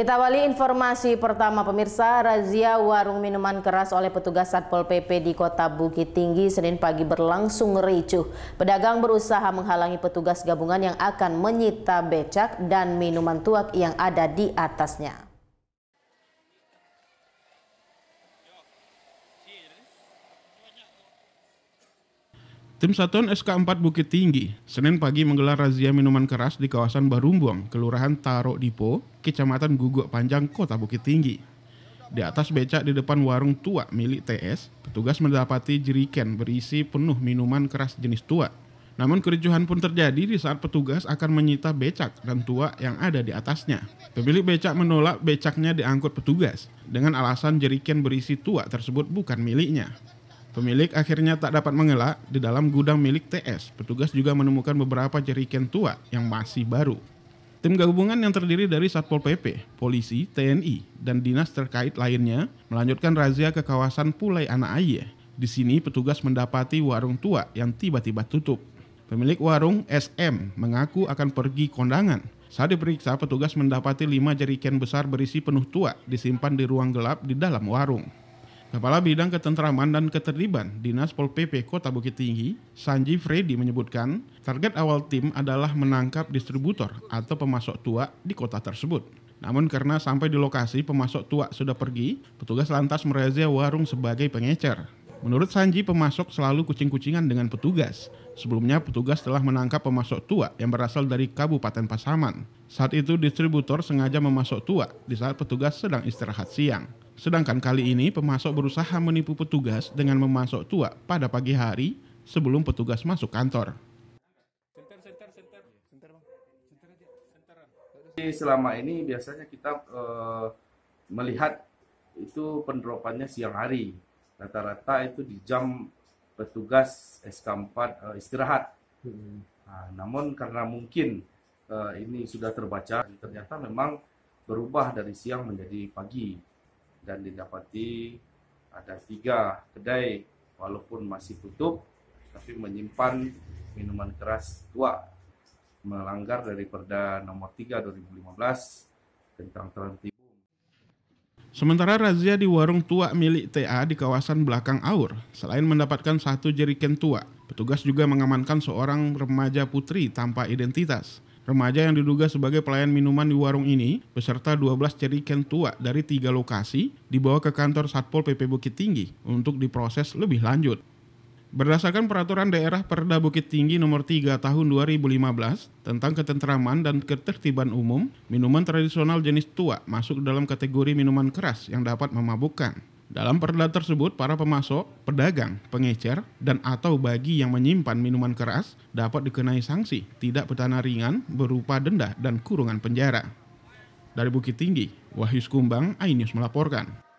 Kita awali informasi pertama pemirsa, razia warung minuman keras oleh petugas Satpol PP di Kota Bukit Tinggi Senin pagi berlangsung ricuh. Pedagang berusaha menghalangi petugas gabungan yang akan menyita becak dan minuman tuak yang ada di atasnya. Tim Satuan SK4 Bukit Tinggi, Senin pagi menggelar razia minuman keras di kawasan Barumbuang, Kelurahan Taro Dipo, Kecamatan Guguk Panjang, Kota Bukit Tinggi. Di atas becak di depan warung tua milik TS, petugas mendapati jeriken berisi penuh minuman keras jenis tua. Namun kericuhan pun terjadi di saat petugas akan menyita becak dan tua yang ada di atasnya. Pemilik becak menolak becaknya diangkut petugas dengan alasan jeriken berisi tua tersebut bukan miliknya. Pemilik akhirnya tak dapat mengelak, di dalam gudang milik TS, petugas juga menemukan beberapa jeriken tua yang masih baru. Tim gabungan yang terdiri dari Satpol PP, polisi, TNI, dan dinas terkait lainnya melanjutkan razia ke kawasan Pulai Anak Aye. Di sini petugas mendapati warung tua yang tiba-tiba tutup. Pemilik warung SM mengaku akan pergi kondangan. Saat diperiksa, petugas mendapati lima jeriken besar berisi penuh tua disimpan di ruang gelap di dalam warung. Kepala Bidang Ketentraman dan Ketertiban Dinas Pol PP Kota Bukit Tinggi, Sanji Freddy menyebutkan, target awal tim adalah menangkap distributor atau pemasok tua di kota tersebut. Namun karena sampai di lokasi pemasok tua sudah pergi, petugas lantas merazia warung sebagai pengecer. Menurut Sanji, pemasok selalu kucing-kucingan dengan petugas. Sebelumnya, petugas telah menangkap pemasok tua yang berasal dari Kabupaten Pasaman. Saat itu, distributor sengaja memasok tua di saat petugas sedang istirahat siang. Sedangkan kali ini pemasok berusaha menipu petugas dengan memasok tua pada pagi hari sebelum petugas masuk kantor. Selama ini biasanya kita eh, melihat itu penderopannya siang hari. Rata-rata itu di jam petugas SK4 eh, istirahat. Nah, namun karena mungkin eh, ini sudah terbaca, ternyata memang berubah dari siang menjadi pagi dan didapati ada tiga kedai walaupun masih tutup tapi menyimpan minuman keras tua melanggar dari Perda nomor 3 2015 tentang tertib Sementara razia di warung tua milik TA di kawasan belakang Aur, selain mendapatkan satu jeriken tua, petugas juga mengamankan seorang remaja putri tanpa identitas. Remaja yang diduga sebagai pelayan minuman di warung ini beserta 12 ceriken tua dari tiga lokasi dibawa ke kantor Satpol PP Bukit Tinggi untuk diproses lebih lanjut. Berdasarkan peraturan daerah Perda Bukit Tinggi nomor 3 tahun 2015 tentang ketentraman dan ketertiban umum, minuman tradisional jenis tua masuk dalam kategori minuman keras yang dapat memabukkan. Dalam perda tersebut, para pemasok, pedagang, pengecer, dan atau bagi yang menyimpan minuman keras dapat dikenai sanksi tidak petana ringan berupa denda dan kurungan penjara. Dari Bukit Tinggi, Wahyu Kumbang, Ainus melaporkan.